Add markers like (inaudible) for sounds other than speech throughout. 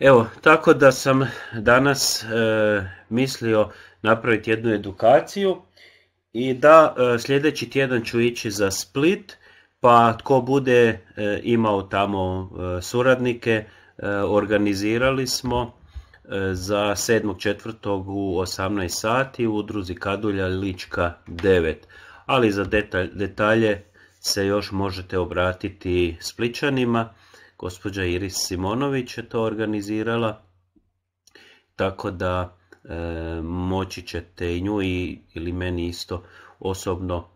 Evo, tako da sam danas e, mislio napraviti jednu edukaciju i da e, sljedeći tjedan ću ići za Split, pa tko bude e, imao tamo suradnike, organizirali smo za 7.4. u 18 sati u udruzi Kadulja Lička 9. Ali za detalje se još možete obratiti Spličanima. Gospođa Iris Simonović je to organizirala, tako da e, moći ćete i nju i, ili meni isto osobno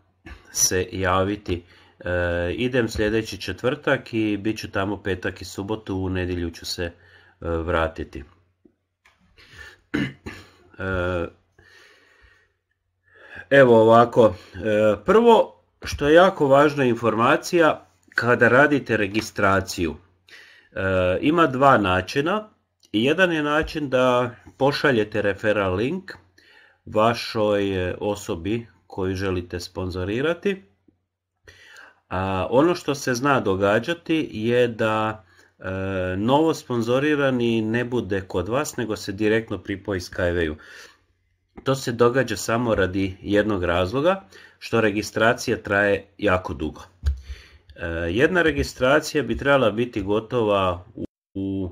se javiti. E, idem sljedeći četvrtak i bit ću tamo petak i subotu, u nedjelju ću se e, vratiti. Evo ovako, prvo što je jako važna informacija kada radite registraciju. E, ima dva načina. Jedan je način da pošaljete referral link vašoj e, osobi koju želite sponzorirati. A ono što se zna događati je da e, novo sponzorirani ne bude kod vas, nego se direktno pripoji skyway To se događa samo radi jednog razloga, što registracija traje jako dugo. E, jedna registracija bi trebala biti gotova u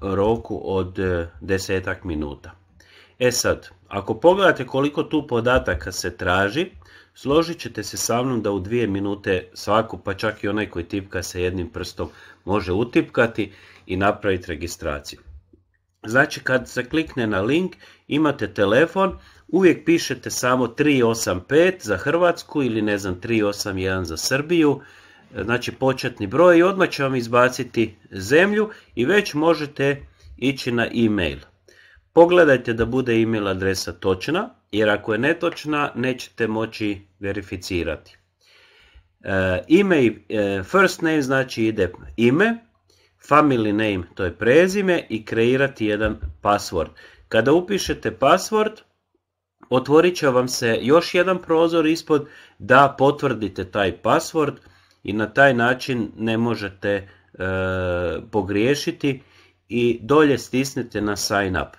roku od e, desetak minuta. E sad, ako pogledate koliko tu podataka se traži, složit ćete se sa mnom da u dvije minute svaku, pa čak i onaj koji tipka sa jednim prstom, može utipkati i napraviti registraciju. Znači kad se klikne na link imate telefon, uvijek pišete samo 385 za Hrvatsku ili ne znam 381 za Srbiju, e, znači početni broj i odmah će vam izbaciti zemlju i već možete ići na e-mail. Pogledajte da bude e-mail adresa točna, jer ako je netočna nećete moći verificirati. E-mail, e, first name znači ide ime, family name, to je prezime i kreirati jedan password. Kada upišete password, otvorit će vam se još jedan prozor ispod da potvrdite taj password i na taj način ne možete e, pogriješiti i dolje stisnete na sign up.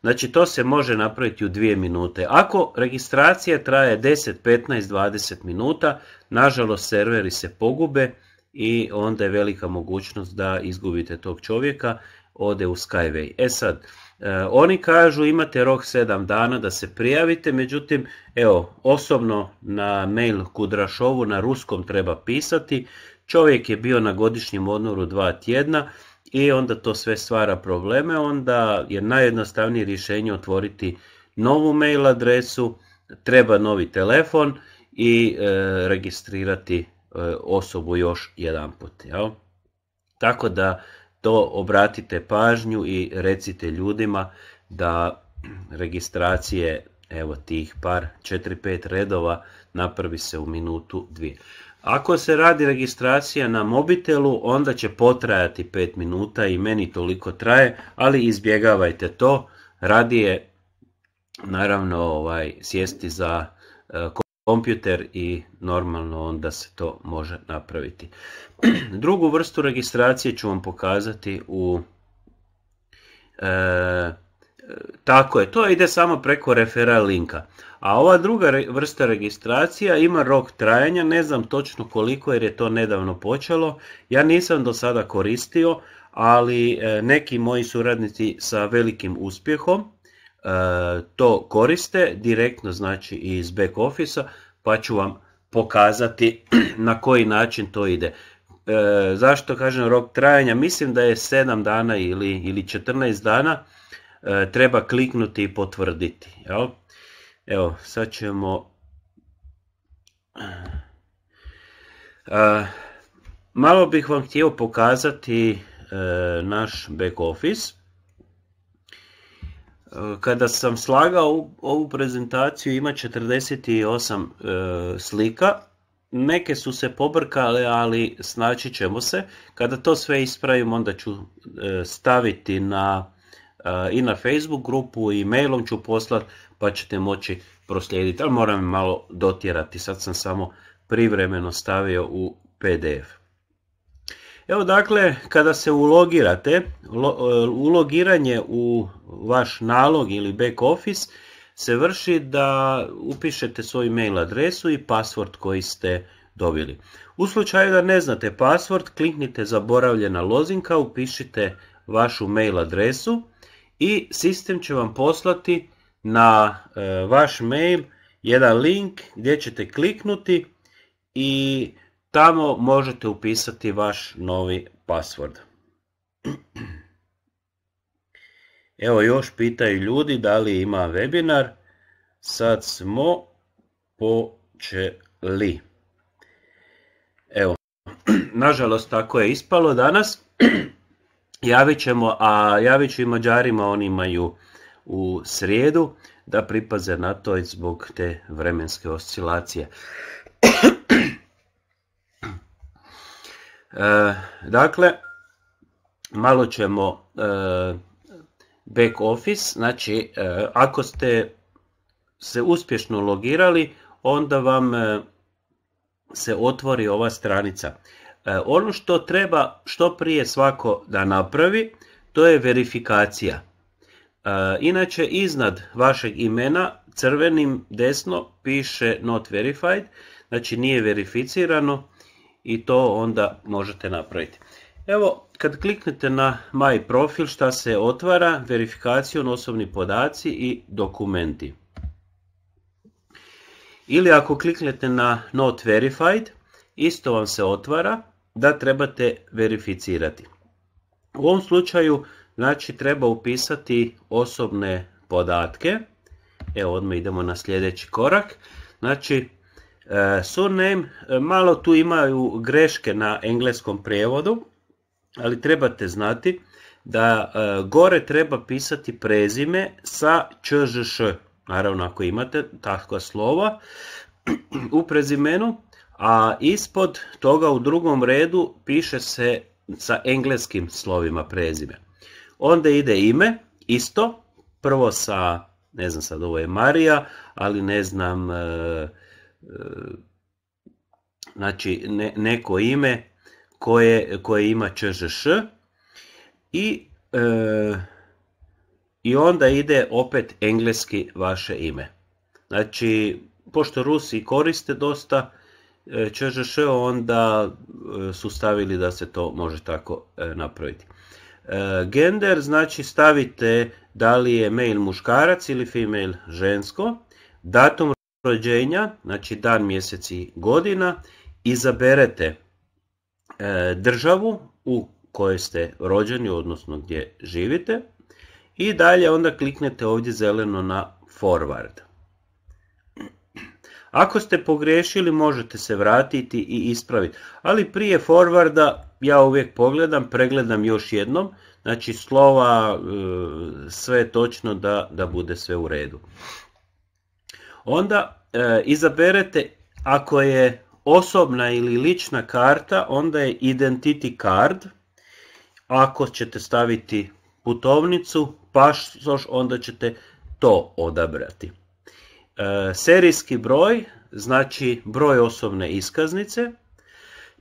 Znači to se može napraviti u dvije minute. Ako registracija traje 10, 15, 20 minuta, nažalost serveri se pogube i onda je velika mogućnost da izgubite tog čovjeka, ode u Skyway. E sad, e, oni kažu imate rok 7 dana da se prijavite, međutim, evo, osobno na mail Kudrašovu na ruskom treba pisati, čovjek je bio na godišnjem odmoru dva tjedna i onda to sve stvara probleme, onda je najjednostavnije rješenje otvoriti novu mail adresu, treba novi telefon i e, registrirati E, osobu još jedan put. Jel? Tako da to obratite pažnju i recite ljudima da registracije evo tih par 4-5 redova napravi se u minutu dvije. Ako se radi registracija na mobitelu, onda će potrajati 5 minuta i meni toliko traje, ali izbjegavajte to. Radije, naravno, ovaj, sjesti za e, kompjuter i normalno onda se to može napraviti. (clears throat) Drugu vrstu registracije ću vam pokazati u e, tako je, to ide samo preko referral linka. A ova druga vrsta registracija ima rok trajanja, ne znam točno koliko jer je to nedavno počelo. Ja nisam do sada koristio, ali e, neki moji suradnici sa velikim uspjehom E, to koriste direktno znači iz back office pa ću vam pokazati (clears throat) na koji način to ide. E, zašto kažem rok trajanja? Mislim da je 7 dana ili, ili 14 dana e, treba kliknuti i potvrditi. Jel? Evo, sad ćemo... E, malo bih vam htio pokazati e, naš back office. Eh, kada sam slagao ovu prezentaciju ima 48 eh, slika, neke su se pobrkale, ali snaći ćemo se. Kada to sve ispravim onda ću eh, staviti na, i na Facebook grupu i mailom ću poslati pa ćete moći proslijediti, ali moram malo dotjerati, sad sam samo privremeno stavio u PDF. Evo dakle, kada se ulogirate, e, ulogiranje u vaš nalog ili back office se vrši da upišete svoju mail adresu i password koji ste dobili. U slučaju da ne znate password, kliknite zaboravljena lozinka, upišite vašu mail adresu i sistem će vam poslati na e, vaš mail jedan link gdje ćete kliknuti i Tamo možete upisati vaš novi password. (clears throat) Evo još pitaju ljudi da li ima webinar. Sad smo počeli. Evo, (clears throat) nažalost tako je ispalo danas. (clears throat) Javit ćemo, a javit ću i Mađarima, oni imaju u srijedu da pripaze na to zbog te vremenske oscilacije. E, dakle, malo ćemo e, back office, znači e, ako ste se uspješno logirali, onda vam se otvori ova stranica. Ono što treba što prije svako da napravi, to je verifikacija. Inače, iznad vašeg imena crvenim desno piše not verified, znači nije verificirano i to onda možete napraviti. Evo, kad kliknete na My profil, šta se otvara? Verifikacijom osobni podaci i dokumenti. Ili ako kliknete na Not Verified, isto vam se otvara da trebate verificirati. U ovom slučaju znači treba upisati osobne podatke. Evo odmah idemo na sljedeći korak. Znači E, Surname, e, malo tu imaju greške na engleskom prijevodu, ali trebate znati da e, gore treba pisati prezime sa čžš, naravno ako imate takva slova (clears throat) u prezimenu, a ispod toga u drugom redu piše se sa engleskim slovima prezime. Onda ide ime, isto, prvo sa, ne znam sad ovo je Marija, ali ne znam... E, znači neko ime koje, koje ima ČŽŠ i, e, i onda ide opet engleski vaše ime. Znači, pošto Rusi koriste dosta e, ČŽŠ, onda e, su stavili da se to može tako napraviti. Gender, znači stavite da li je mail muškarac ili female žensko, datum rođenja, znači dan, mjesec i godina, izaberete e, državu u kojoj ste rođeni, odnosno gdje živite. I dalje onda kliknete ovdje zeleno na forward. Ako ste pogrešili možete se vratiti i ispraviti. Ali prije forwarda ja uvijek pogledam, pregledam još jednom. Znači slova e, sve točno da, da bude sve u redu onda e, izaberete ako je osobna ili lična karta onda je identity card ako ćete staviti putovnicu soš, onda ćete to odabrati e, serijski broj znači broj osobne iskaznice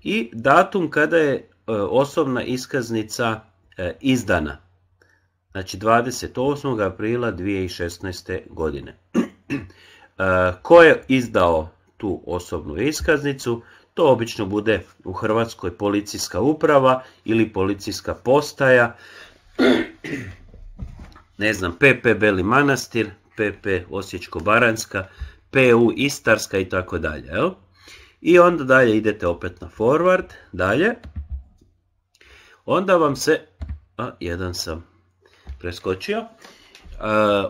i datum kada je e, osobna iskaznica e, izdana znači 28. aprila 2016. godine (clears throat) E, ko je izdao tu osobnu iskaznicu? To obično bude u Hrvatskoj policijska uprava ili policijska postaja. (clears throat) Ne znam, PP Beli Manastir, PP Osječko-Baranska, PU Istarska i tako dalje. I onda dalje idete opet na forward, dalje. Onda vam se, a jedan sam preskočio, e,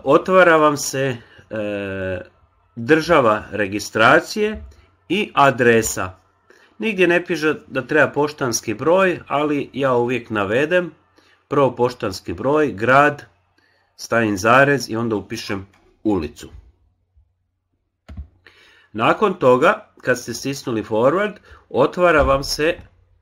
otvara vam se e, država registracije i adresa. Nigdje ne piše da treba poštanski broj, ali ja uvijek navedem prvo poštanski broj, grad, stavim zarez i onda upišem ulicu. Nakon toga, kad ste stisnuli forward, otvara vam se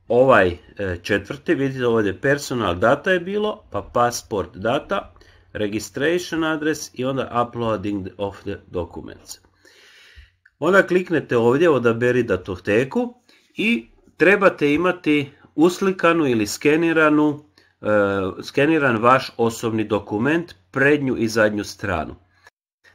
ovaj e, četvrti, vidite ovdje personal data je bilo, pa passport data, registration adres i onda uploading of the documents. Onda kliknete ovdje, odaberi datoteku i trebate imati uslikanu ili skeniranu, e, skeniran vaš osobni dokument, prednju i zadnju stranu.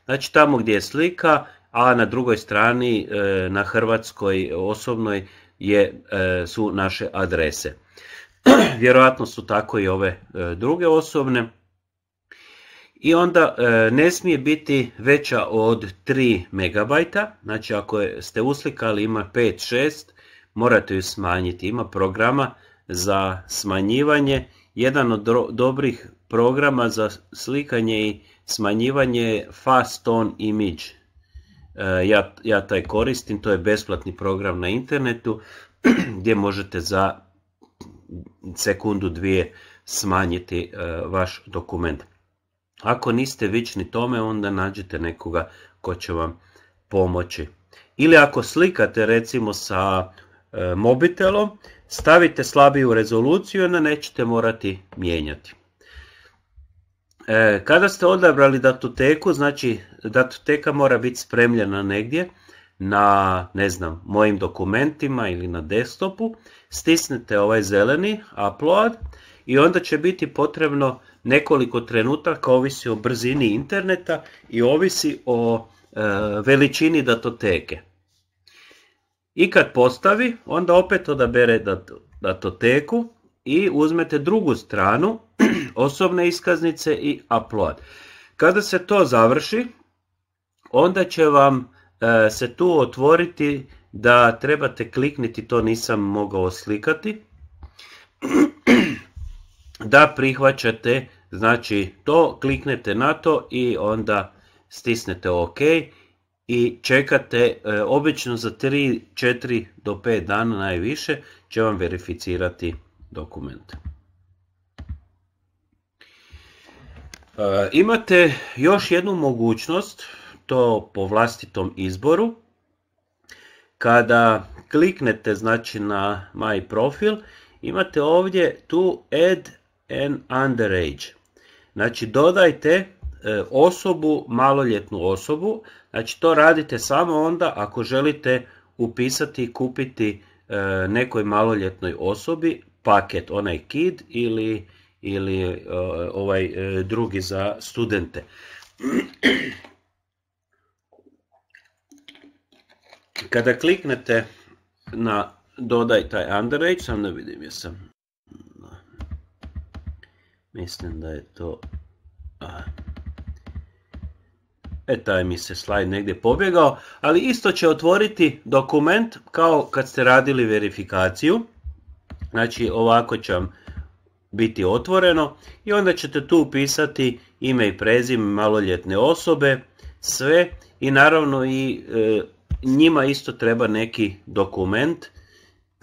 Znači tamo gdje je slika, a na drugoj strani e, na hrvatskoj osobnoj je, e, su naše adrese. (clears throat) Vjerojatno su tako i ove druge osobne i onda e, ne smije biti veća od 3 MB, znači ako ste uslikali ima 5-6, morate ju smanjiti, ima programa za smanjivanje, jedan od dobrih programa za slikanje i smanjivanje je Fast Tone Image, e, ja, taj koristim, to je besplatni program na internetu (clears throat) gdje možete za sekundu dvije smanjiti e, vaš dokument. Ako niste vični tome, onda nađete nekoga ko će vam pomoći. Ili ako slikate recimo sa e, mobitelom, stavite slabiju rezoluciju onda nećete morati mijenjati. E, kada ste odabrali datoteku, znači datoteka mora biti spremljena negdje na, ne znam, mojim dokumentima ili na desktopu, stisnite ovaj zeleni upload i onda će biti potrebno nekoliko trenutaka ovisi o brzini interneta i ovisi o e, veličini datoteke. I kad postavi, onda opet odabere datoteku i uzmete drugu stranu (clears throat) osobne iskaznice i upload. Kada se to završi, onda će vam e, se tu otvoriti da trebate klikniti, to nisam mogao slikati, (clears throat) da prihvaćate Znači to kliknete na to i onda stisnete OK i čekate e, obično za 3, 4 do 5 dana najviše će vam verificirati dokument. E, imate još jednu mogućnost, to po vlastitom izboru. Kada kliknete znači na My Profil, imate ovdje tu Add N underage. Znači dodajte e, osobu, maloljetnu osobu. Znači to radite samo onda ako želite upisati i kupiti e, nekoj maloljetnoj osobi paket, onaj KID ili, ili e, ovaj drugi za studente. Kada kliknete na dodaj taj underage, sam ne vidim jesam Mislim da je to... E taj mi se slajd negdje pobjegao, ali isto će otvoriti dokument kao kad ste radili verifikaciju. Znači ovako će vam biti otvoreno i onda ćete tu upisati ime i prezime maloljetne osobe, sve i naravno i e, njima isto treba neki dokument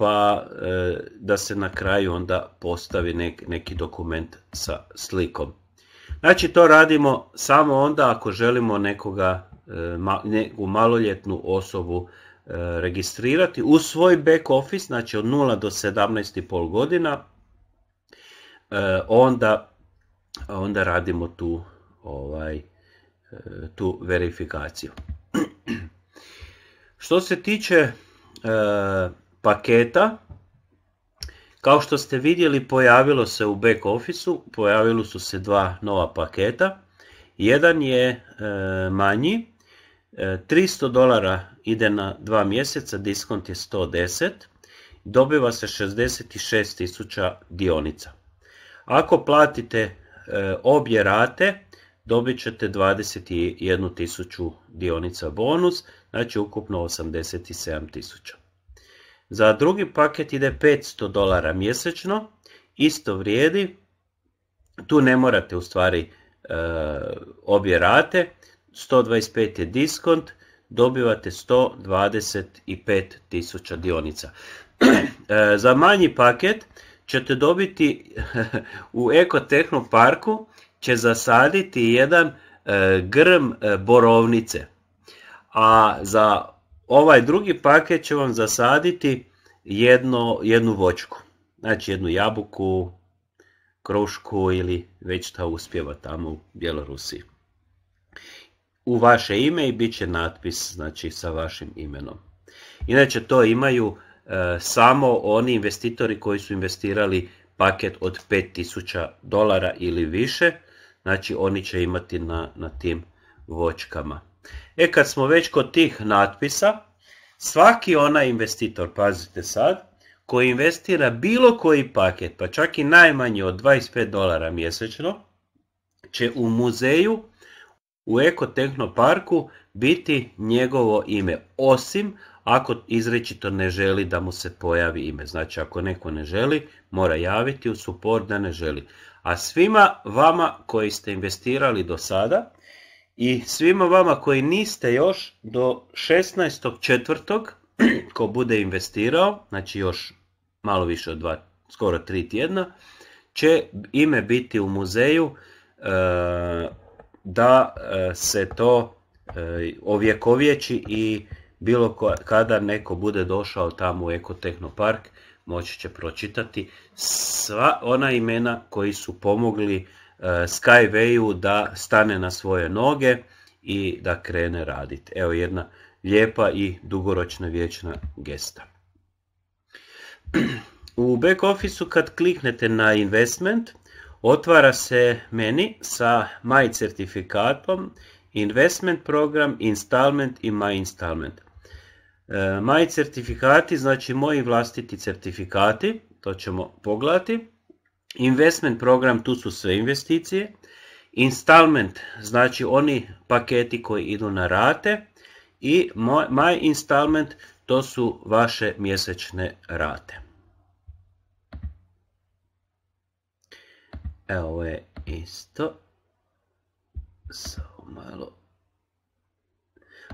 pa e, da se na kraju onda postavi neki dokument sa slikom. Znači to radimo samo onda ako želimo nekoga, e, neku maloljetnu osobu e, registrirati u svoj back office, znači od 0 do 17,5 godina, onda, onda radimo tu, ovaj, tu verifikaciju. (clears throat) Što se tiče paketa. Kao što ste vidjeli, pojavilo se u back officeu, pojavilo su se dva nova paketa. Jedan je e, manji, 300 e, dolara ide na dva mjeseca, diskont je 110, dobiva se 66.000 dionica. Ako platite e, obje rate, dobit ćete 21.000 dionica bonus, znači ukupno 87.000. Za drugi paket ide 500 dolara mjesečno, isto vrijedi, tu ne morate u stvari e, obje rate, 125 je diskont, dobivate 125 dionica. (clears throat) E, za manji paket ćete dobiti (laughs) u Ekotehno parku će zasaditi jedan e, grm e, borovnice. A za Ovaj drugi paket će vam zasaditi jedno, jednu voćku. Znači jednu jabuku, krušku ili već šta uspjeva tamo u Bjelorusiji. U vaše ime i bit će natpis znači, sa vašim imenom. Inače to imaju e, samo oni investitori koji su investirali paket od 5000 dolara ili više. Znači oni će imati na, na tim voćkama. E kad smo već kod tih natpisa, svaki onaj investitor, pazite sad, koji investira bilo koji paket, pa čak i najmanji od 25 dolara mjesečno, će u muzeju u ekotehnoparku biti njegovo ime, osim ako izrečito ne želi da mu se pojavi ime. Znači ako neko ne želi, mora javiti u suport da ne želi. A svima vama koji ste investirali do sada, i svima vama koji niste još do 16.4. (clears throat) ko bude investirao, znači još malo više od dva, skoro tri tjedna, će ime biti u muzeju e, da e, se to e, ovjekovjeći i bilo kada neko bude došao tamo u Ekotehnopark moći će pročitati sva ona imena koji su pomogli Eh, Skywayu da stane na svoje noge i da krene raditi. Evo jedna lijepa i dugoročna vječna gesta. U back officeu kad kliknete na investment, otvara se meni sa My certifikatom, investment program, installment i My installment. Eh, my certifikati, znači moji vlastiti certifikati, to ćemo pogledati. Investment program, tu su sve investicije. Installment, znači oni paketi koji idu na rate. I My Installment, to su vaše mjesečne rate. Evo je isto. malo.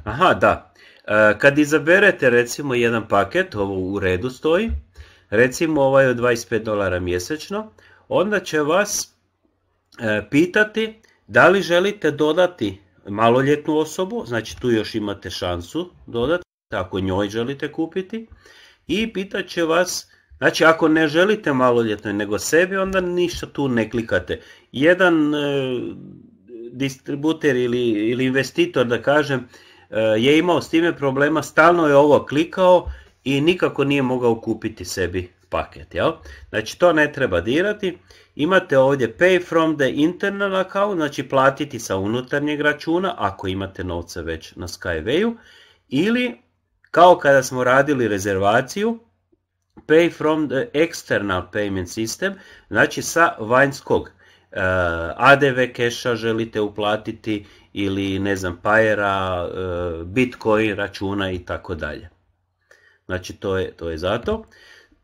Aha, da. E, kad izaberete recimo jedan paket, ovo u redu stoji, recimo ovaj od 25 dolara mjesečno, onda će vas e, pitati da li želite dodati maloljetnu osobu, znači tu još imate šansu dodati, ako njoj želite kupiti, i pitat će vas, znači ako ne želite maloljetnoj nego sebi, onda ništa tu ne klikate. Jedan e, distributer ili, investitor, da kažem, e, je imao s time problema, stalno je ovo klikao i nikako nije mogao kupiti sebi paket. Znači to ne treba dirati. Imate ovdje pay from the internal account, znači platiti sa unutarnjeg računa ako imate novce već na skyway Ili kao kada smo radili rezervaciju, pay from the external payment system, znači sa vanjskog. uh, e, ADV keša želite uplatiti ili ne znam pajera, e, bitcoin računa i tako dalje. Znači to je, to je zato.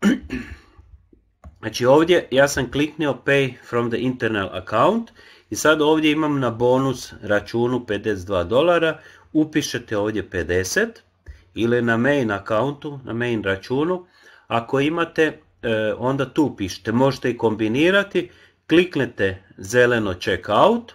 (clears throat) Znači ovdje ja sam kliknio pay from the internal account i sad ovdje imam na bonus računu 52 dolara, upišete ovdje 50 ili na main accountu, na main računu, ako imate e, onda tu pišete, možete i kombinirati, kliknete zeleno checkout,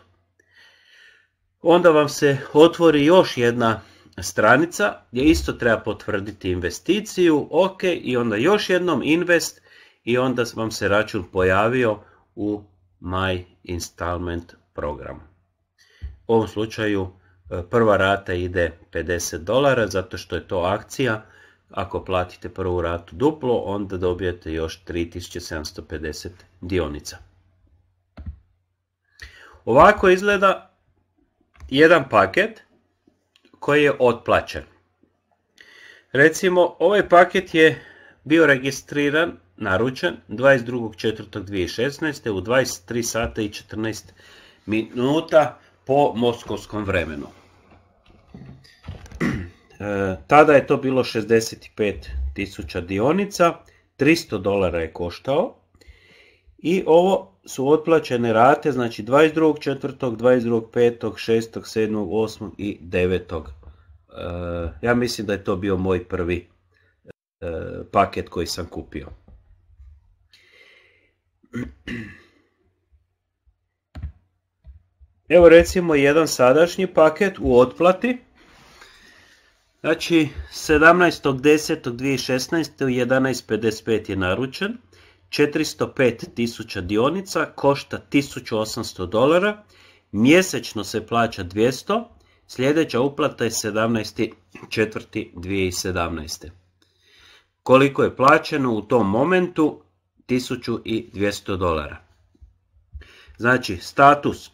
onda vam se otvori još jedna stranica gdje isto treba potvrditi investiciju, ok, i onda još jednom invest i onda vam se račun pojavio u My Installment program. U ovom slučaju e, prva rata ide 50 dolara zato što je to akcija. Ako platite prvu ratu duplo, onda dobijete još 3750 dionica. Ovako izgleda jedan paket koji je otplaćen. Recimo, ovaj paket je bio registriran, naručen 22.4.2016. u 23 sata i 14 minuta po moskovskom vremenu. E, tada je to bilo 65.000 dionica, 300 dolara je koštao, i ovo su otplaćene rate, znači 22.4., 22.5., 6., 7., 8. i 9. E, ja mislim da je to bio moj prvi e, paket koji sam kupio. Evo recimo jedan sadašnji paket u otplati. Znači 17.10.2016. u 11.55 je naručen. 405 tisuća dionica košta 1800 dolara, mjesečno se plaća 200, sljedeća uplata je 17.4.2017. Koliko je plaćeno u tom momentu? 1200 dolara. Znači, status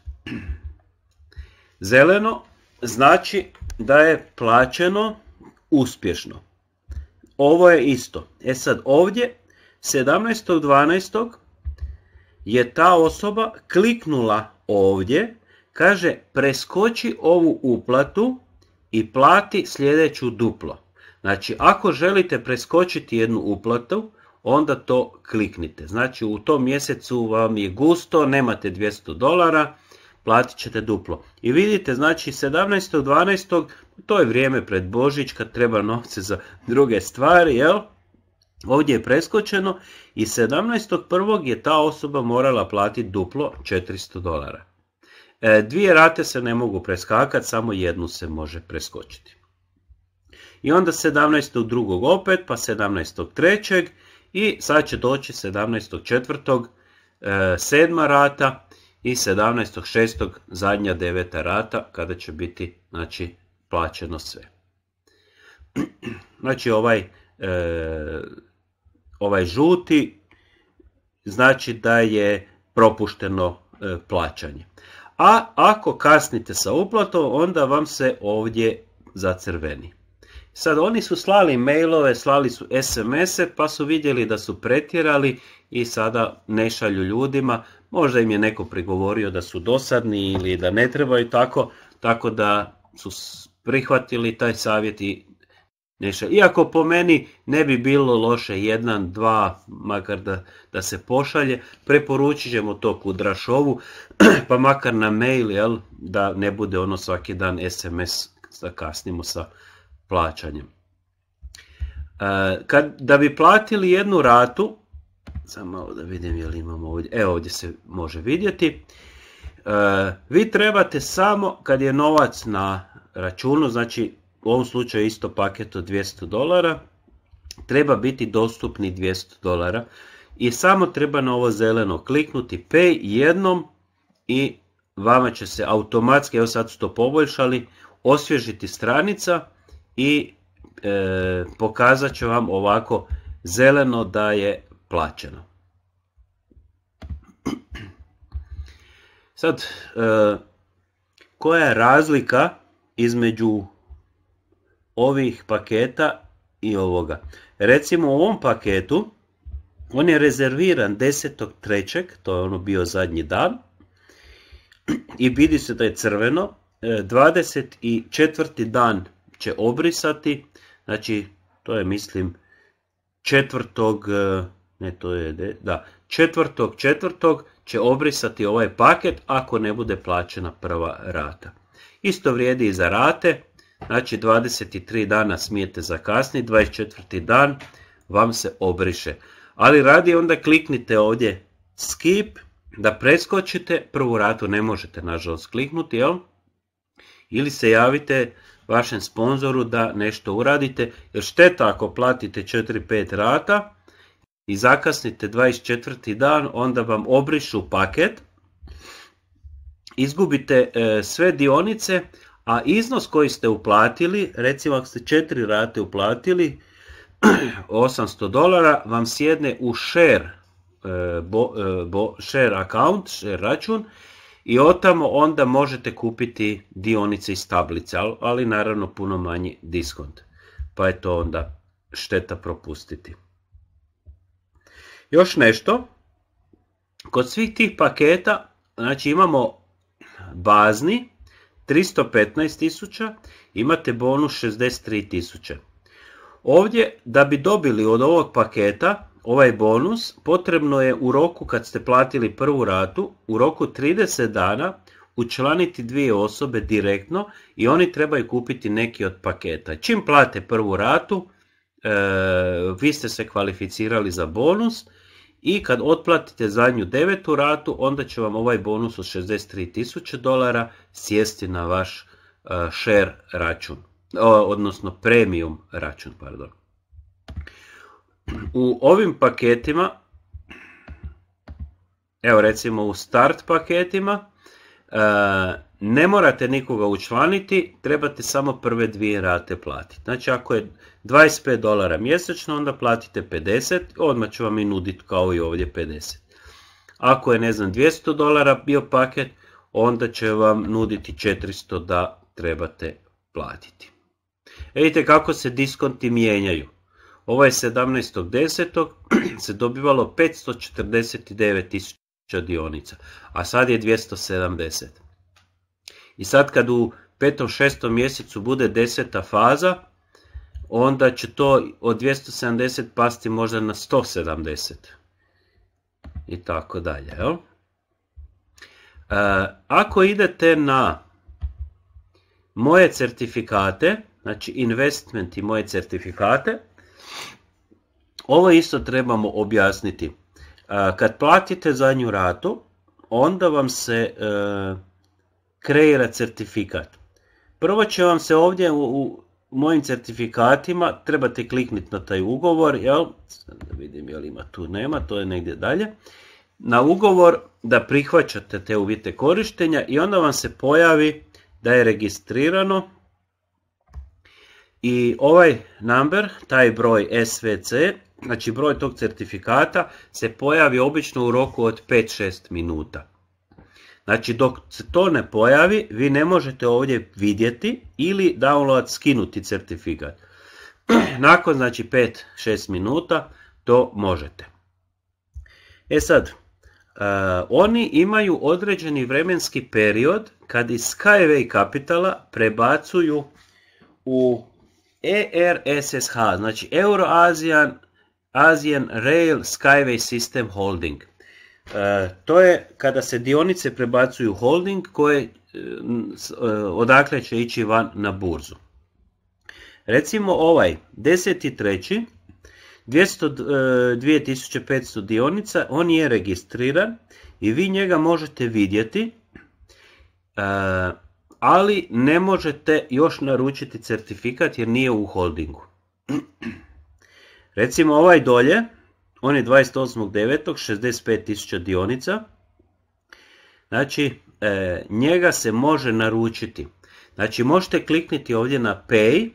zeleno znači da je plaćeno uspješno. Ovo je isto. E sad ovdje 17.12. je ta osoba kliknula ovdje, kaže preskoči ovu uplatu i plati sljedeću duplo. Znači, ako želite preskočiti jednu uplatu, onda to kliknite. Znači, u tom mjesecu vam je gusto, nemate 200 dolara, platit ćete duplo. I vidite, znači 17.12. to je vrijeme pred Božić kad treba novce za druge stvari, jel? Ovdje je preskočeno i 17.1. je ta osoba morala platiti duplo 400 dolara. E, dvije rate se ne mogu preskakati, samo jednu se može preskočiti. I onda 17.2. opet, pa 17.3. i sad će doći 17.4. E, sedma rata i 17.6. zadnja deveta rata kada će biti znači, plaćeno sve. (clears throat) Znači ovaj e, ovaj žuti znači da je propušteno e, plaćanje. A ako kasnite sa uplatom, onda vam se ovdje zacrveni. Sad oni su slali mailove, slali su SMS-e, pa su vidjeli da su pretjerali i sada ne šalju ljudima. Možda im je neko prigovorio da su dosadni ili da ne trebaju tako, tako da su prihvatili taj savjet i nešto. Iako po meni ne bi bilo loše jedan, dva, makar da, da se pošalje, preporučit ćemo to Kudrašovu, (clears throat) pa makar na mail, jel, da ne bude ono svaki dan SMS da kasnimo sa plaćanjem. E, kad, da bi platili jednu ratu, samo malo da vidim je imamo ovdje, evo ovdje se može vidjeti, e, vi trebate samo kad je novac na računu, znači u ovom slučaju isto paket od 200 dolara, treba biti dostupni 200 dolara i samo treba na ovo zeleno kliknuti pay jednom i vama će se automatski, evo sad su to poboljšali, osvježiti stranica i e, pokazat će vam ovako zeleno da je plaćeno. Sad, e, koja je razlika između ovih paketa i ovoga. Recimo u ovom paketu on je rezerviran 10.3. to je ono bio zadnji dan i vidi se da je crveno. 24. E, dan će obrisati, znači to je mislim četvrtog, e, ne to je, da, četvrtog će obrisati ovaj paket ako ne bude plaćena prva rata. Isto vrijedi i za rate, Znači 23 dana smijete zakasniti, 24. dan vam se obriše. Ali radi onda kliknite ovdje skip, da preskočite, prvu ratu ne možete nažalost kliknuti, jel? Ili se javite vašem sponzoru da nešto uradite, jer šteta ako platite 4-5 rata i zakasnite 24. dan, onda vam obrišu paket, izgubite e, sve dionice, a iznos koji ste uplatili, recimo ako ste četiri rate uplatili, 800 (clears throat) dolara vam sjedne u share, e, e, bo, share account, share račun i otamo onda možete kupiti dionice iz tablice, ali, ali naravno puno manji diskont. Pa je to onda šteta propustiti. Još nešto, kod svih tih paketa, znači imamo bazni, 315 tisuća, imate bonus 63 tisuće. Ovdje, da bi dobili od ovog paketa ovaj bonus, potrebno je u roku kad ste platili prvu ratu, u roku 30 dana učlaniti dvije osobe direktno i oni trebaju kupiti neki od paketa. Čim plate prvu ratu, e, vi ste se kvalificirali za bonus, i kad otplatite zadnju devetu ratu, onda će vam ovaj bonus od 63.000 dolara sjesti na vaš e, share račun, odnosno premium račun, pardon. U ovim paketima, evo recimo u start paketima, e, ne morate nikoga učlaniti, trebate samo prve dvije rate platiti. Znači ako je 25 dolara mjesečno, onda platite 50, odmah ću vam i nuditi kao i ovdje 50. Ako je, ne znam, 200 dolara bio paket, onda će vam nuditi 400 da trebate platiti. E, kako se diskonti mijenjaju. Ovo je 17.10. (clears throat) se dobivalo 549.000 dionica, a sad je 270. I sad kad u 5. 6. mjesecu bude 10. faza, onda će to od 270 pasti možda na 170 i tako dalje. E, ako idete na moje certifikate, znači investment i moje certifikate, ovo isto trebamo objasniti. E, kad platite zadnju ratu, onda vam se e, kreira certifikat. Prvo će vam se ovdje u mojim certifikatima trebate kliknuti na taj ugovor, jel? da vidim jel ima tu, nema, to je negdje dalje. Na ugovor da prihvaćate te uvjete korištenja i onda vam se pojavi da je registrirano i ovaj number, taj broj SVC, znači broj tog certifikata se pojavi obično u roku od 5-6 minuta. Znači dok se to ne pojavi, vi ne možete ovdje vidjeti ili download skinuti certifikat. (clears throat) Nakon znači 5-6 minuta to možete. E sad, e, oni imaju određeni vremenski period kad iz Skyway Capitala prebacuju u ERSSH, znači Euro Asian Rail Skyway System Holding. E, to je kada se dionice prebacuju holding koje e, e, odakle će ići van na burzu. Recimo ovaj 10.3. 2500 dionica, on je registriran i vi njega možete vidjeti, ali ne možete još naručiti certifikat jer nije u holdingu. Recimo ovaj dolje, on je 28.9. 65.000 dionica. Znači, e, njega se može naručiti. Znači, možete klikniti ovdje na Pay.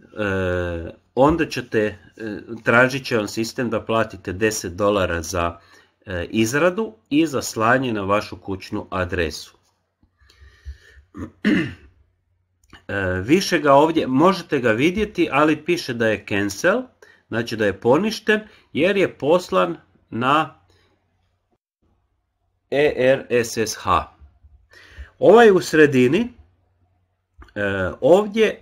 E, onda ćete, e, tražit će vam sistem da platite 10 dolara za e, izradu i za slanje na vašu kućnu adresu. E, više ga ovdje, možete ga vidjeti, ali piše da je cancel, znači da je poništen jer je poslan na ERSSH. Ovaj u sredini, e, ovdje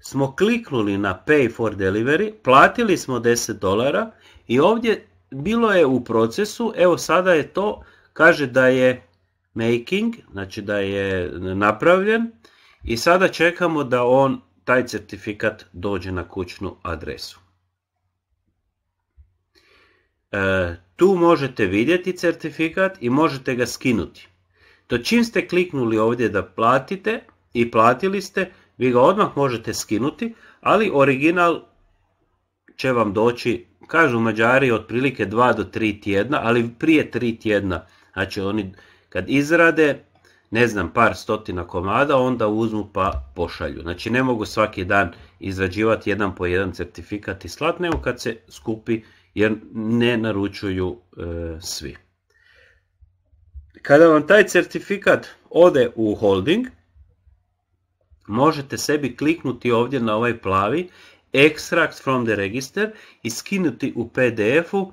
smo kliknuli na Pay for Delivery, platili smo 10 dolara i ovdje bilo je u procesu, evo sada je to, kaže da je making, znači da je napravljen i sada čekamo da on taj certifikat dođe na kućnu adresu. E, tu možete vidjeti certifikat i možete ga skinuti. To čim ste kliknuli ovdje da platite i platili ste, vi ga odmah možete skinuti, ali original će vam doći, kažu Mađari, otprilike 2 do 3 tjedna, ali prije 3 tjedna. Znači oni kad izrade, ne znam, par stotina komada, onda uzmu pa pošalju. Znači ne mogu svaki dan izrađivati jedan po jedan certifikat i slat, kad se skupi jer ne naručuju e, svi. Kada vam taj certifikat ode u holding, možete sebi kliknuti ovdje na ovaj plavi Extract from the register i skinuti u PDF-u,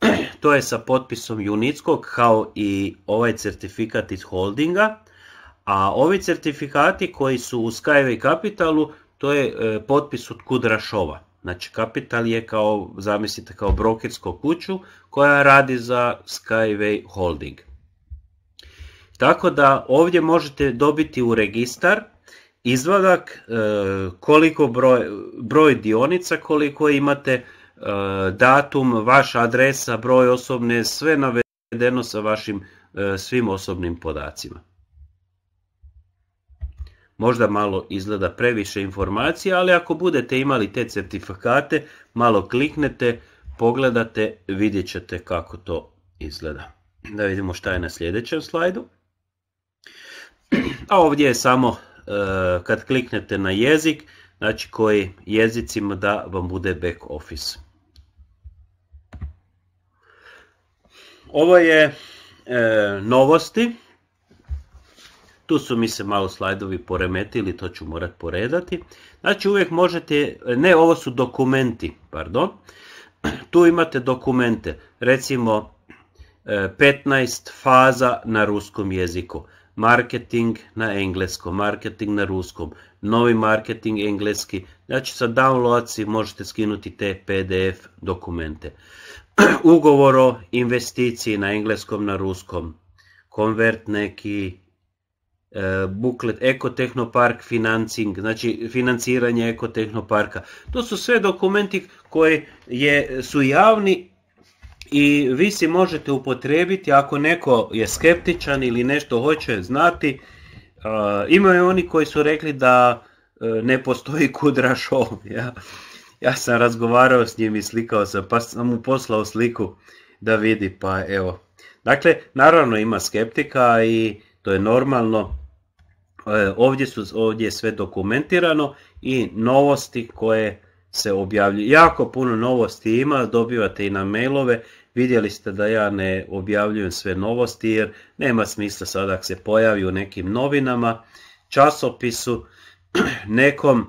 (clears throat) to je sa potpisom Unitskog kao i ovaj certifikat iz holdinga, a ovi certifikati koji su u Skyway Capitalu, to je e, potpis od Kudrašova. Znači Kapital je kao, zamislite kao brokersko kuću koja radi za Skyway Holding. Tako da ovdje možete dobiti u registar izvadak e, koliko broj, broj dionica, koliko imate e, datum, vaša adresa, broj osobne, sve navedeno sa vašim e, svim osobnim podacima. Možda malo izgleda previše informacija, ali ako budete imali te certifikate, malo kliknete, pogledate, vidjet ćete kako to izgleda. Da vidimo šta je na sljedećem slajdu. A ovdje je samo e, kad kliknete na jezik, znači koji jezicima da vam bude back office. Ovo je e, novosti tu su mi se malo slajdovi poremetili, to ću morat poredati. Znači uvijek možete, ne ovo su dokumenti, pardon. Tu imate dokumente, recimo 15 e, faza na ruskom jeziku. Marketing na engleskom, marketing na ruskom, novi marketing engleski. Znači sa download možete skinuti te pdf dokumente. (clears throat) Ugovor o investiciji na engleskom, na ruskom. Konvert neki, E, buklet Ekotehnopark financing, znači financiranje Ekotehnoparka. To su sve dokumenti koji je, su javni i vi si možete upotrijebiti ako neko je skeptičan ili nešto hoće znati. E, imaju oni koji su rekli da e, ne postoji (laughs) šov. Ja, ja sam razgovarao s njim i slikao sam, pa sam mu poslao sliku da vidi, pa evo. Dakle, naravno ima skeptika i to je normalno pa, e, ovdje, su, ovdje je sve dokumentirano i novosti koje se objavljuju. Jako puno novosti ima, dobivate i na mailove. Vidjeli ste da ja ne objavljujem sve novosti jer nema smisla sada ako se pojavi u nekim novinama, časopisu, (clears throat) nekom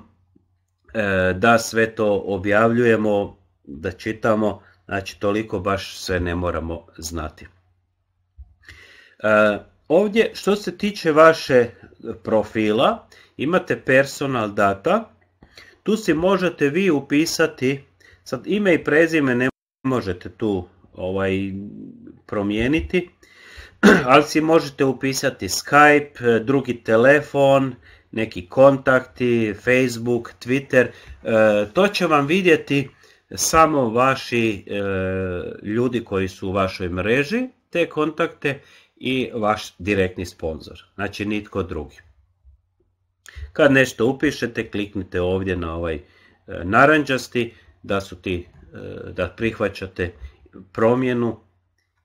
e, da sve to objavljujemo, da čitamo, znači toliko baš sve ne moramo znati. E, ovdje što se tiče vaše profila imate personal data. Tu si možete vi upisati, sad ime i prezime ne možete tu ovaj promijeniti, (clears throat) ali si možete upisati Skype, drugi telefon, neki kontakti, Facebook, Twitter. E, to će vam vidjeti samo vaši e, ljudi koji su u vašoj mreži, te kontakte i vaš direktni sponzor, znači nitko drugi. Kad nešto upišete, kliknite ovdje na ovaj e, naranđasti da su ti e, da prihvaćate promjenu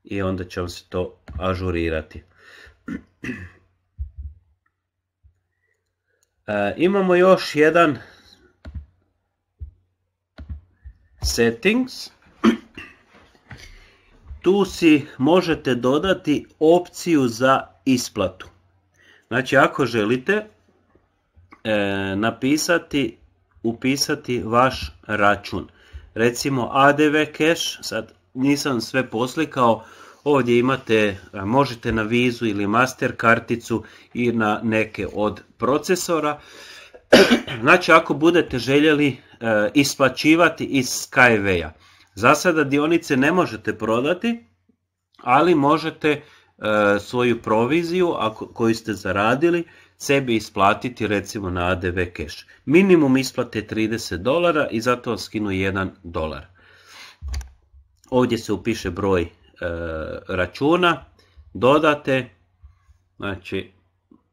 i onda će vam se to ažurirati. E, imamo još jedan settings tu si možete dodati opciju za isplatu. Znači ako želite e, napisati, upisati vaš račun. Recimo ADV cash, sad nisam sve poslikao, ovdje imate, možete na vizu ili master karticu i na neke od procesora. (clears throat) Znači ako budete željeli e, isplaćivati iz Skyway-a. Za sada dionice ne možete prodati, ali možete e, svoju proviziju ako, koju ste zaradili sebi isplatiti recimo na ADV cash. Minimum isplate 30 dolara i zato vam skinu 1 dolar. Ovdje se upiše broj e, računa, dodate, znači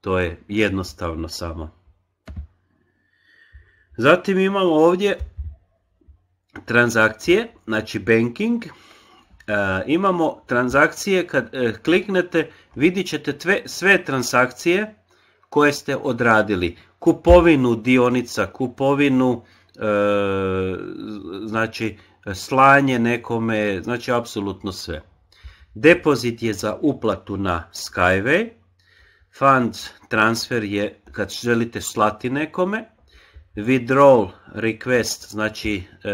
to je jednostavno samo. Zatim imamo ovdje transakcije, znači banking, e, imamo transakcije, kad e, kliknete vidit ćete sve transakcije koje ste odradili. Kupovinu dionica, kupovinu, e, znači slanje nekome, znači apsolutno sve. Depozit je za uplatu na Skyway, fund transfer je kad želite slati nekome, withdrawal request, znači e,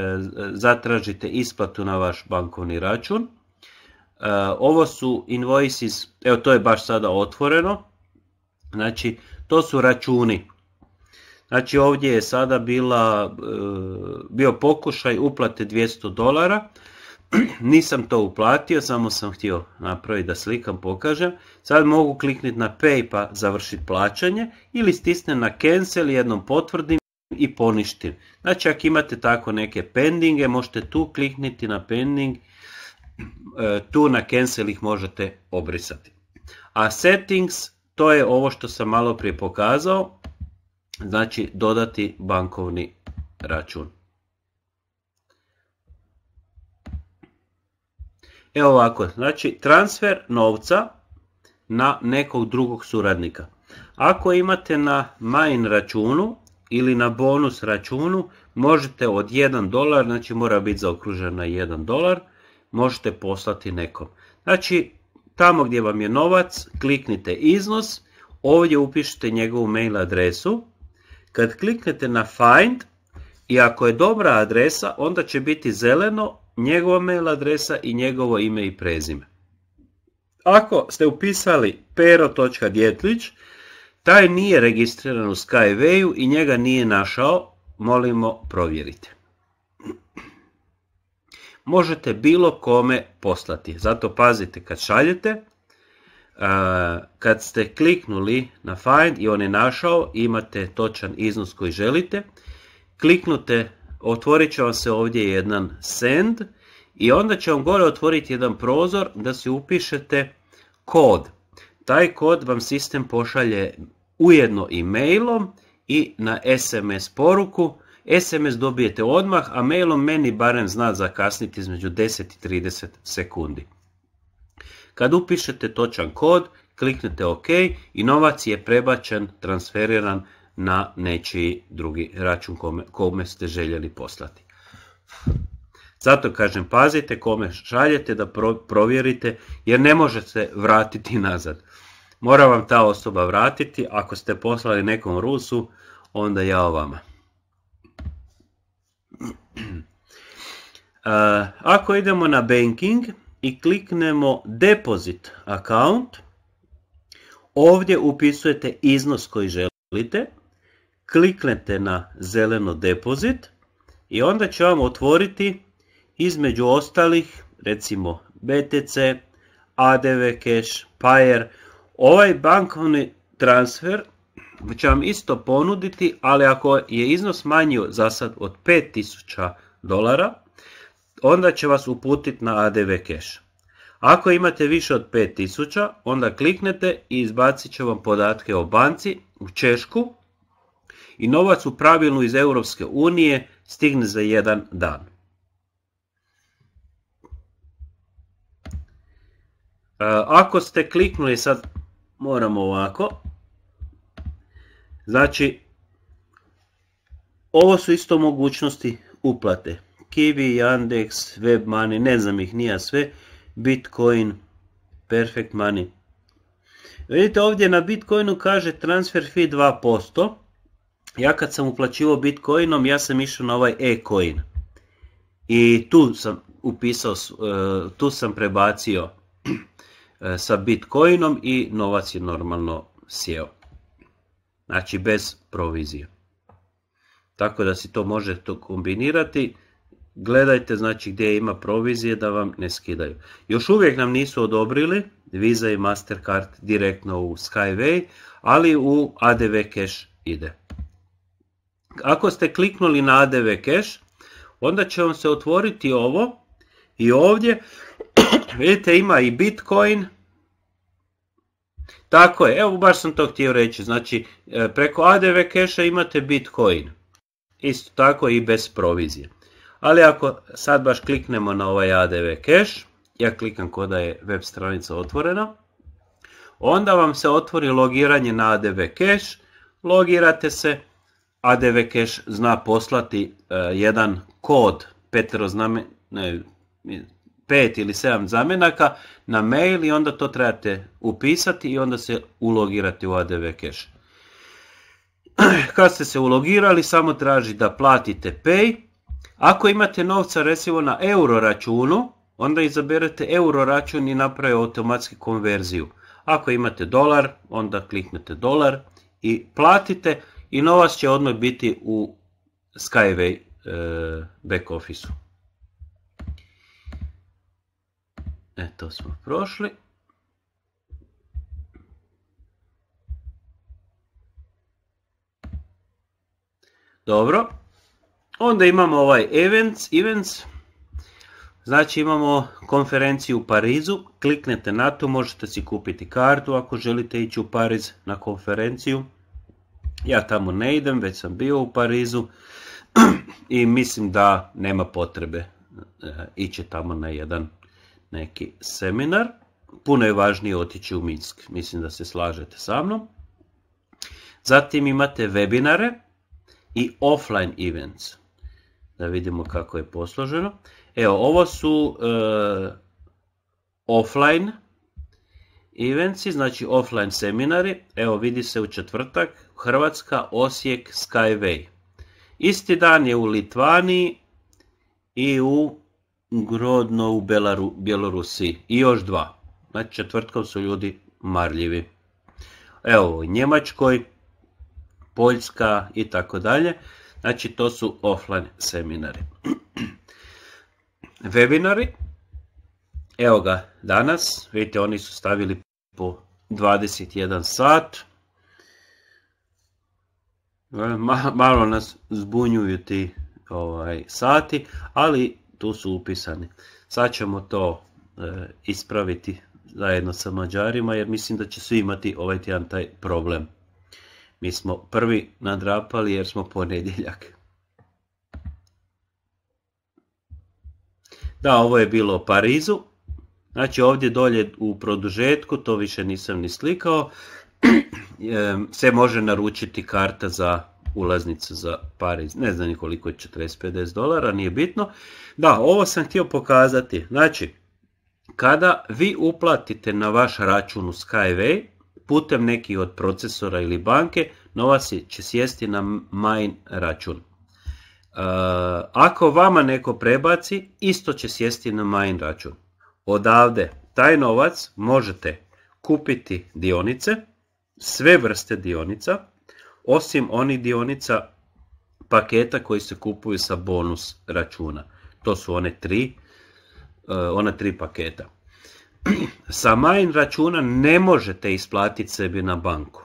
zatražite isplatu na vaš bankovni račun. E, ovo su invoices, evo to je baš sada otvoreno, znači to su računi. Znači ovdje je sada bila, e, bio pokušaj uplate 200 dolara, (clears throat) nisam to uplatio, samo sam htio napraviti da slikam, pokažem. Sad mogu kliknuti na Pay pa završiti plaćanje ili stisnem na Cancel jednom potvrdim i poništim. Znači ako imate tako neke pendinge, možete tu klikniti na pending, e, tu na cancel ih možete obrisati. A settings, to je ovo što sam malo prije pokazao, znači dodati bankovni račun. Evo ovako, znači transfer novca na nekog drugog suradnika. Ako imate na main računu, ili na bonus računu možete od 1 dolar, znači mora biti zaokružen na 1 dolar, možete poslati nekom. Znači tamo gdje vam je novac kliknite iznos, ovdje upišite njegovu mail adresu. Kad kliknete na find i ako je dobra adresa onda će biti zeleno njegova mail adresa i njegovo ime i prezime. Ako ste upisali pero.djetlić taj nije registriran u Skyway-u i njega nije našao, molimo provjerite. Možete bilo kome poslati, zato pazite kad šaljete, e, kad ste kliknuli na find i on je našao, imate točan iznos koji želite, kliknute, otvorit će vam se ovdje jedan send i onda će vam gore otvoriti jedan prozor da si upišete kod taj kod vam sistem pošalje ujedno i mailom i na SMS poruku. SMS dobijete odmah, a mailom meni barem zna zakasniti između 10 i 30 sekundi. Kad upišete točan kod, kliknete OK i novac je prebačen, transferiran na nečiji drugi račun kome, kome ste željeli poslati. Zato kažem pazite kome šaljete da provjerite jer ne možete vratiti nazad. Mora vam ta osoba vratiti, ako ste poslali nekom Rusu, onda ja o vama. (clears throat) E, ako idemo na banking i kliknemo deposit account, ovdje upisujete iznos koji želite, kliknete na zeleno deposit, i onda će vam otvoriti između ostalih, recimo BTC, ADV Cash, Payer, Ovaj bankovni transfer će vam isto ponuditi, ali ako je iznos manji za sad od 5000 dolara, onda će vas uputiti na ADV cash. Ako imate više od 5000, onda kliknete i izbacit će vam podatke o banci u Češku i novac u pravilu iz Europske unije stigne za jedan dan. E, ako ste kliknuli sad moramo ovako. Znači, ovo su isto mogućnosti uplate. Kiwi, Yandex, WebMoney, ne znam ih nija sve. Bitcoin, Perfect Money. Vidite ovdje na Bitcoinu kaže transfer fee 2%. Ja kad sam uplaćivao Bitcoinom, ja sam išao na ovaj e-coin. I tu sam upisao, e, tu sam prebacio E, sa Bitcoinom i novac je normalno sjeo. Znači bez provizije. Tako da si to možete kombinirati. Gledajte znači gdje ima provizije da vam ne skidaju. Još uvijek nam nisu odobrili Visa i Mastercard direktno u Skyway, ali u ADV Cash ide. Ako ste kliknuli na ADV Cash, onda će vam se otvoriti ovo i ovdje Vidite, ima i Bitcoin. Tako je, evo baš sam to htio reći. Znači, e, preko ADV keša imate Bitcoin. Isto tako i bez provizije. Ali ako sad baš kliknemo na ovaj ADV cash, ja klikam kod da je web stranica otvorena, onda vam se otvori logiranje na ADV cash, logirate se, ADV cash zna poslati e, jedan kod, petroznamen, ne, pet ili sedam zamjenaka na mail i onda to trebate upisati i onda se ulogirati u ADV cache. (clears throat) Kad ste se ulogirali samo traži da platite pay. Ako imate novca recimo na euro računu, onda izaberete euro račun i naprave automatski konverziju. Ako imate dolar, onda kliknete dolar i platite i novac će odmah biti u Skyway e, back u Eto smo prošli. Dobro. Onda imamo ovaj events, events. Znači imamo konferenciju u Parizu, kliknete na to, možete si kupiti kartu ako želite ići u Pariz na konferenciju. Ja tamo ne idem, već sam bio u Parizu (clears throat) i mislim da nema potrebe e, ići tamo na jedan neki seminar. Puno je važnije otići u Minsk, mislim da se slažete sa mnom. Zatim imate webinare i offline events. Da vidimo kako je posloženo. Evo, ovo su e, offline events, znači offline seminari. Evo, vidi se u četvrtak, Hrvatska, Osijek, Skyway. Isti dan je u Litvaniji i u Grodno u Belaru, i još dva. Znači četvrtkom su ljudi marljivi. Evo u Njemačkoj, Poljska i tako dalje. Znači to su offline seminari. (clears throat) Webinari, evo ga danas, vidite oni su stavili po 21 sat. E, malo nas zbunjuju ti ovaj, sati, ali tu su upisani. Sad ćemo to e, ispraviti zajedno sa Mađarima jer mislim da će svi imati ovaj tjedan taj problem. Mi smo prvi nadrapali jer smo ponedjeljak. Da, ovo je bilo u Parizu. Znači ovdje dolje u produžetku, to više nisam ni slikao, (clears throat) e, se može naručiti karta za ulaznica za Pariz. Ne znam koliko je 40-50 dolara, nije bitno. Da, ovo sam htio pokazati. Znači, kada vi uplatite na vaš račun u Skyway, putem nekih od procesora ili banke, novac će sjesti na main račun. E, ako vama neko prebaci, isto će sjesti na main račun. Odavde taj novac možete kupiti dionice, sve vrste dionica, osim onih dionica paketa koji se kupuju sa bonus računa. To su one tri, e, ona tri paketa. (clears throat) Sa main računa ne možete isplatiti sebi na banku.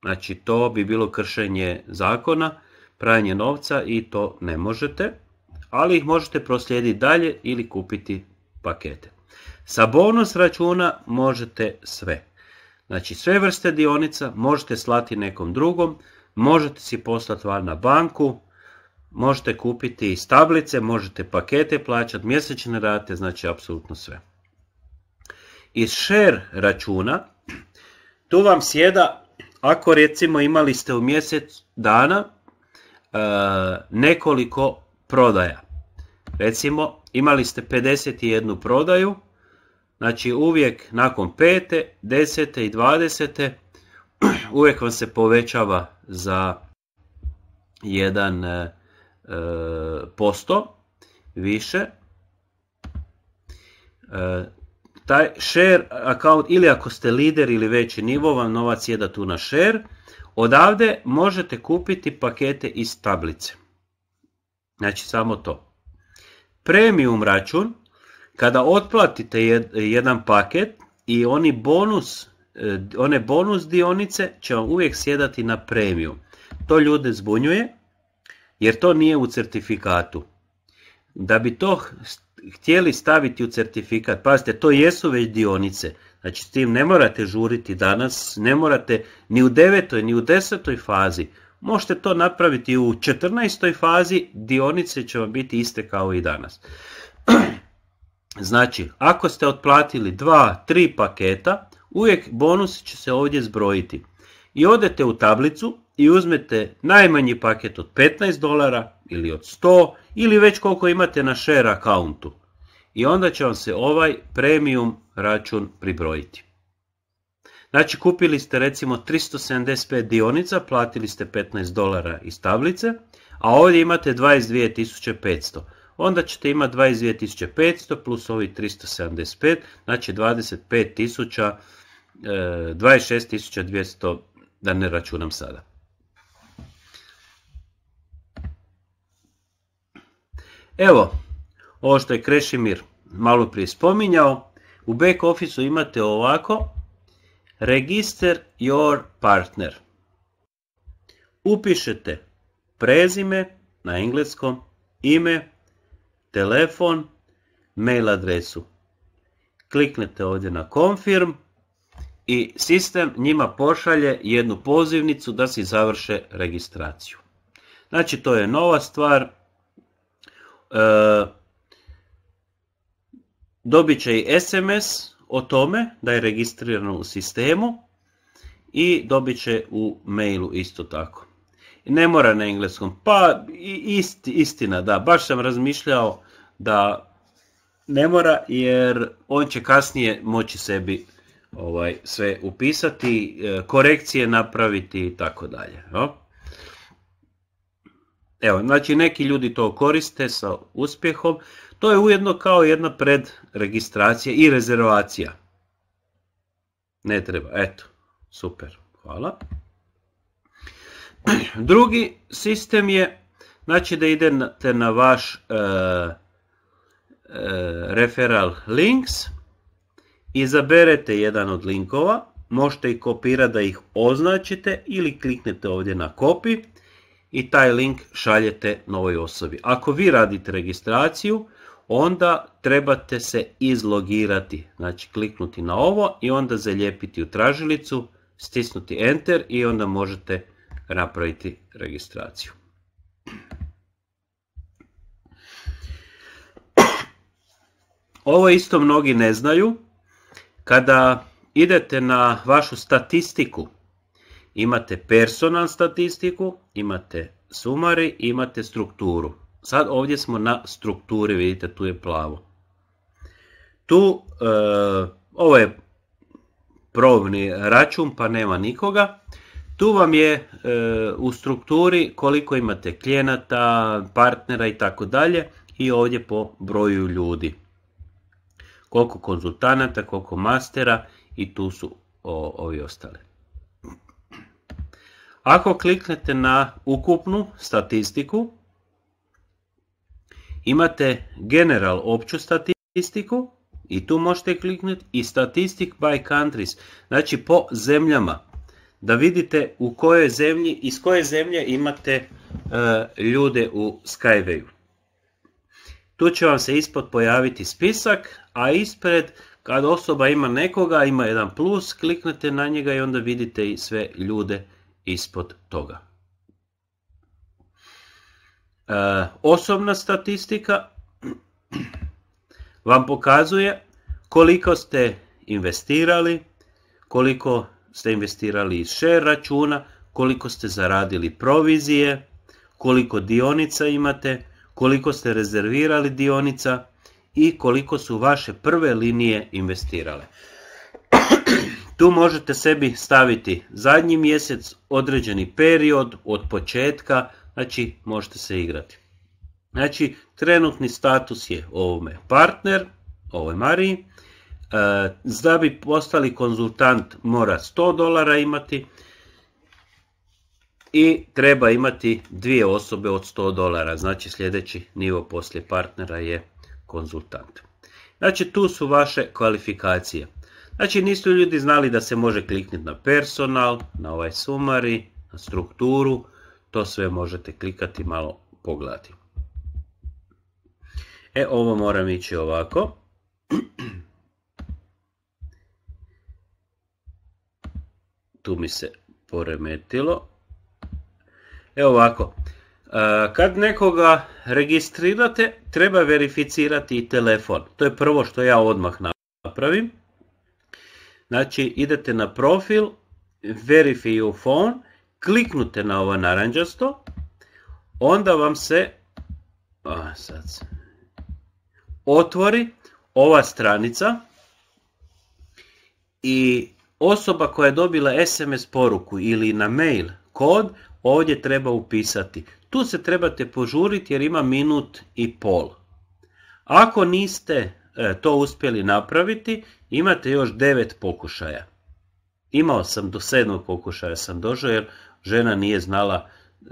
Znači to bi bilo kršenje zakona, pranje novca i to ne možete, ali ih možete proslijediti dalje ili kupiti pakete. Sa bonus računa možete sve. Znači sve vrste dionica možete slati nekom drugom, Možete si poslati van na banku, možete kupiti i stablice, možete pakete plaćati, mjesečne rate, znači apsolutno sve. Iz share računa, tu vam sjeda, ako recimo imali ste u mjesec dana e, nekoliko prodaja. Recimo, imali ste 51 prodaju, znači uvijek nakon 5. 10. i 20. (clears throat) uvijek vam se povećava za 1 e, e, posto više e, taj share account ili ako ste lider ili veći nivo vam novac jeda tu na share odavde možete kupiti pakete iz tablice znači samo to premium račun kada otplatite jedan paket i oni bonus E, one bonus dionice će vam uvijek sjedati na premiju. To ljude zbunjuje jer to nije u certifikatu. Da bi to htjeli staviti u certifikat, pazite, to jesu već dionice. Znači s tim ne morate žuriti danas, ne morate ni u devetoj, ni u desetoj fazi. Možete to napraviti u 14. fazi, dionice će vam biti iste kao i danas. (clears throat) Znači, ako ste otplatili dva, tri paketa, Uvijek bonus će se ovdje zbrojiti. I odete u tablicu i uzmete najmanji paket od 15 dolara ili od 100 ili već koliko imate na share accountu. I onda će vam se ovaj premium račun pribrojiti. Znači kupili ste recimo 375 dionica, platili ste 15 dolara iz tablice, a ovdje imate 22.500. Onda ćete imati 22.500 plus ovi 375, znači 25.000 26.200, e, da ne računam sada. Evo, ovo što je Krešimir malo prije spominjao, u back officeu imate ovako, register your partner. Upišete prezime na engleskom, ime, telefon, mail adresu. Kliknete ovdje na confirm, i sistem njima pošalje jednu pozivnicu da si završe registraciju. Znači to je nova stvar, e, dobit će i SMS o tome da je registrirano u sistemu i dobit će u mailu isto tako. Ne mora na engleskom, pa istina da, baš sam razmišljao da ne mora jer on će kasnije moći sebi ovaj, sve upisati, e, korekcije napraviti i tako dalje. Evo, znači neki ljudi to koriste sa uspjehom. To je ujedno kao jedna predregistracija i rezervacija. Ne treba, eto, super, hvala. (clears throat) Drugi sistem je, znači da idete na vaš Referal referral links Izaberete jedan od linkova, možete ih kopirati da ih označite ili kliknete ovdje na kopi i taj link šaljete novoj osobi. Ako vi radite registraciju, onda trebate se izlogirati, znači kliknuti na ovo i onda zalijepiti u tražilicu, stisnuti enter i onda možete napraviti registraciju. Ovo isto mnogi ne znaju, kada idete na vašu statistiku, imate personal statistiku, imate sumari, imate strukturu. Sad ovdje smo na strukturi, vidite tu je plavo. Tu, e, ovo je probni račun pa nema nikoga. Tu vam je e, u strukturi koliko imate klijenata, partnera i tako dalje i ovdje po broju ljudi koliko konzultanata, koliko mastera i tu su ovi ostale. Ako kliknete na ukupnu statistiku, imate general opću statistiku i tu možete kliknuti i statistic by countries, znači po zemljama, da vidite u kojoj zemlji, iz koje zemlje imate e, ljude u Skyway. Tu će vam se ispod pojaviti spisak, a ispred kad osoba ima nekoga, ima jedan plus, kliknete na njega i onda vidite i sve ljude ispod toga. E, osobna statistika vam pokazuje koliko ste investirali, koliko ste investirali iz share računa, koliko ste zaradili provizije, koliko dionica imate, koliko ste rezervirali dionica i koliko su vaše prve linije investirale. (clears throat) Tu možete sebi staviti zadnji mjesec, određeni period od početka, znači možete se igrati. Znači, trenutni status je ovome partner, ovoj Mariji. E, da bi postali konzultant mora 100 dolara imati, i treba imati dvije osobe od 100 dolara, znači sljedeći nivo poslije partnera je konzultant. Znači tu su vaše kvalifikacije. Znači nisu ljudi znali da se može kliknuti na personal, na ovaj sumari, na strukturu, to sve možete klikati malo pogledati. E ovo moram ići ovako. Tu mi se poremetilo. Evo ovako, e, kad nekoga registrirate, treba verificirati i telefon. To je prvo što ja odmah napravim. Znači, idete na profil, verify your phone, kliknute na ovo naranđasto, onda vam se otvori ova stranica i osoba koja je dobila SMS poruku ili na mail kod, ovdje treba upisati. Tu se trebate požuriti jer ima minut i pol. Ako niste e, to uspjeli napraviti, imate još devet pokušaja. Imao sam do sedmog pokušaja sam došao jer žena nije znala e,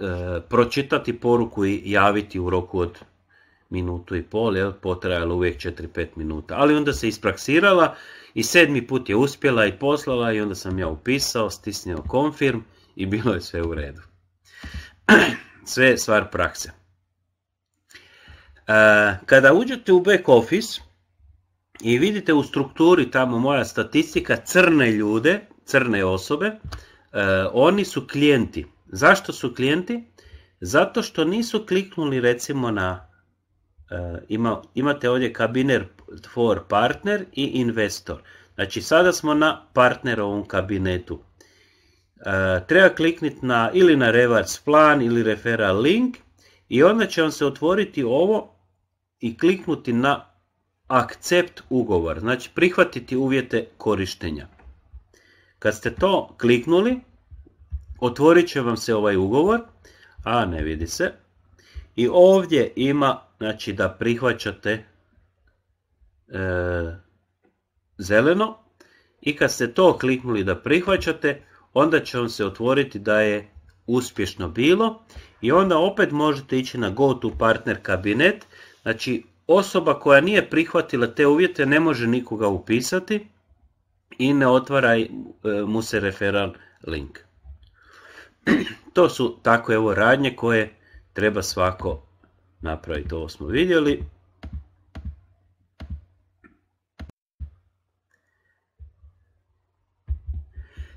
pročitati poruku i javiti u roku od minutu i pol, jel, potrajalo uvijek 4-5 minuta. Ali onda se ispraksirala i sedmi put je uspjela i poslala i onda sam ja upisao, stisnio konfirm i bilo je sve u redu. (clears throat) sve je stvar prakse. E, kada uđete u back office i vidite u strukturi tamo moja statistika crne ljude, crne osobe, e, oni su klijenti. Zašto su klijenti? Zato što nisu kliknuli recimo na, e, imate ovdje kabiner for partner i investor. Znači sada smo na partnerovom kabinetu. E, treba kliknuti na ili na rewards plan ili referral link i onda će vam se otvoriti ovo i kliknuti na accept ugovor, znači prihvatiti uvjete korištenja. Kad ste to kliknuli, otvorit će vam se ovaj ugovor, a ne vidi se, i ovdje ima znači da prihvaćate e, zeleno i kad ste to kliknuli da prihvaćate, onda će on se otvoriti da je uspješno bilo i onda opet možete ići na go to Partner kabinet. Znači osoba koja nije prihvatila te uvjete ne može nikoga upisati i ne otvara e, mu se referal link. (clears throat) To su tako evo radnje koje treba svako napraviti. Ovo smo vidjeli.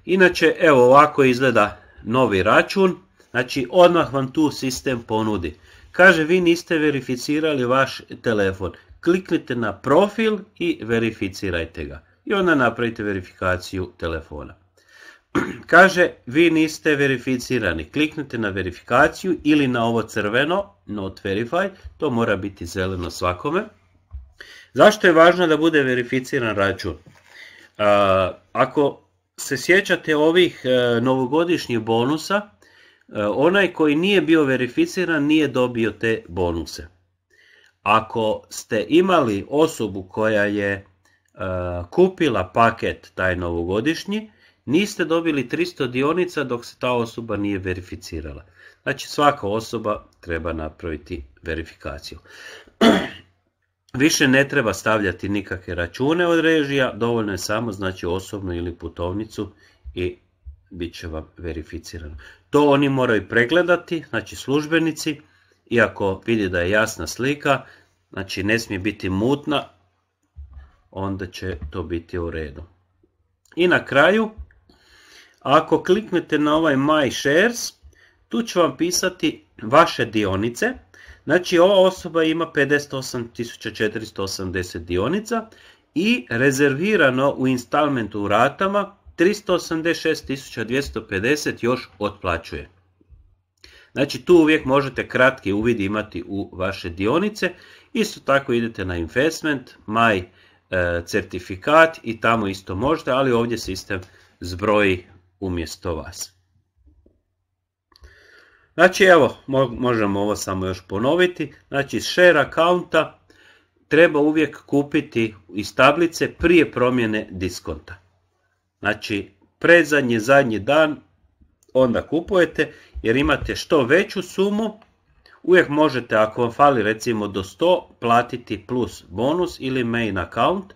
Inače, evo ovako izgleda novi račun. Znači, odmah vam tu sistem ponudi. Kaže, vi niste verificirali vaš telefon. Kliknite na profil i verificirajte ga. I onda napravite verifikaciju telefona. (clears throat) Kaže, vi niste verificirani. Kliknite na verifikaciju ili na ovo crveno, not verify. To mora biti zeleno svakome. Zašto je važno da bude verificiran račun? Ako se sjećate ovih e, novogodišnjih bonusa, e, onaj koji nije bio verificiran nije dobio te bonuse. Ako ste imali osobu koja je e, kupila paket taj novogodišnji, niste dobili 300 dionica dok se ta osoba nije verificirala. Znači svaka osoba treba napraviti verifikaciju. (clears throat) Više ne treba stavljati nikakve račune od režija, dovoljno je samo znači osobnu ili putovnicu i bit će vam verificirano. To oni moraju pregledati, znači službenici, iako vidi da je jasna slika, znači ne smije biti mutna, onda će to biti u redu. I na kraju, ako kliknete na ovaj My Shares, tu će vam pisati vaše dionice, Znači ova osoba ima 58.480 dionica i rezervirano u instalmentu u ratama 386.250 još otplaćuje. Znači tu uvijek možete kratki uvid imati u vaše dionice. Isto tako idete na investment, my e, certifikat i tamo isto možete, ali ovdje sistem zbroji umjesto vas. Znači evo, možemo ovo samo još ponoviti. Znači share accounta treba uvijek kupiti iz tablice prije promjene diskonta. Znači predzadnji, zadnji dan onda kupujete jer imate što veću sumu. Uvijek možete ako vam fali recimo do 100 platiti plus bonus ili main account.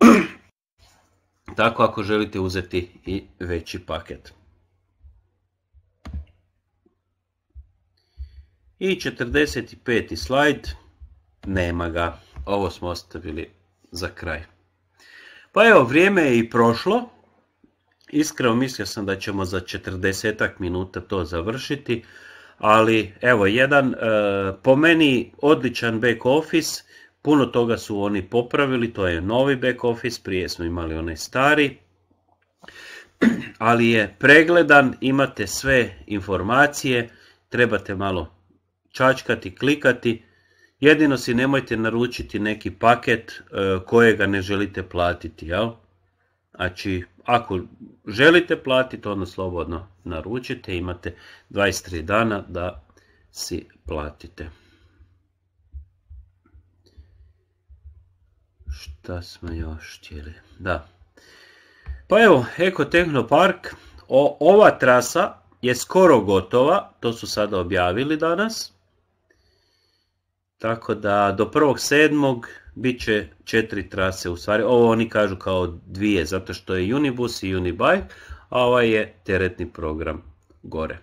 (clears throat) Tako ako želite uzeti i veći paket. I 45. slajd, nema ga. Ovo smo ostavili za kraj. Pa evo, vrijeme je i prošlo. Iskreno mislio sam da ćemo za 40 minuta to završiti, ali evo, jedan e, po meni odličan back office, puno toga su oni popravili, to je novi back office, prije smo imali onaj stari, ali je pregledan, imate sve informacije, trebate malo čačkati, klikati. Jedino si nemojte naručiti neki paket e, kojega ne želite platiti. Jel? Znači, ako želite platiti, onda slobodno naručite. Imate 23 dana da si platite. Šta smo još htjeli? Da. Pa evo, Eko Tehnopark. ova trasa je skoro gotova, to su sada objavili danas. Tako da do sedmog bit će četiri trase, u stvari ovo oni kažu kao dvije, zato što je Unibus i Unibike, a ovaj je teretni program gore.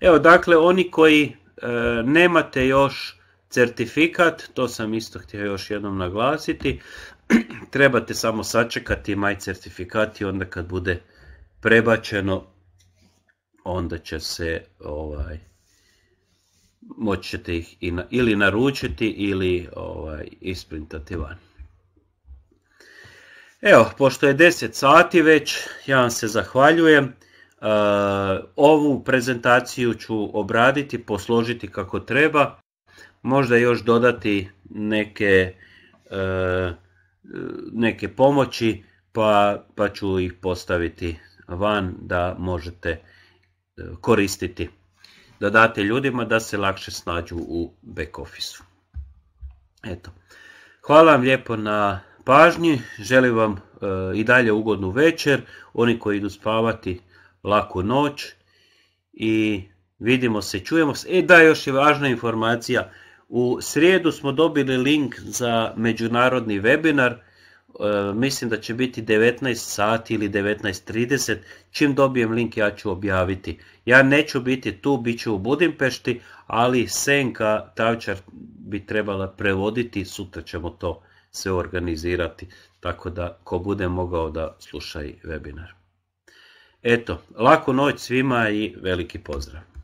Evo dakle oni koji e, nemate još certifikat, to sam isto htio još jednom naglasiti, (clears throat) trebate samo sačekati maj certifikat i onda kad bude prebačeno, onda će se ovaj moći ćete ih ili naručiti ili ovaj, isprintati van. Evo, pošto je 10 sati već, ja vam se zahvaljujem. E, ovu prezentaciju ću obraditi, posložiti kako treba. Možda još dodati neke, e, neke pomoći, pa, pa ću ih postaviti van da možete e, koristiti. Da date ljudima da se lakše snađu u back office Eto. Hvala vam lijepo na pažnji, želim vam e, i dalje ugodnu večer, oni koji idu spavati laku noć i vidimo se, čujemo se. E da, još je važna informacija, u srijedu smo dobili link za međunarodni webinar E, mislim da će biti 19 sati ili 19.30, čim dobijem link ja ću objaviti. Ja neću biti tu, bit ću u Budimpešti, ali Senka Tavčar bi trebala prevoditi, sutra ćemo to sve organizirati, tako da ko bude mogao da sluša i webinar. Eto, laku noć svima i veliki pozdrav.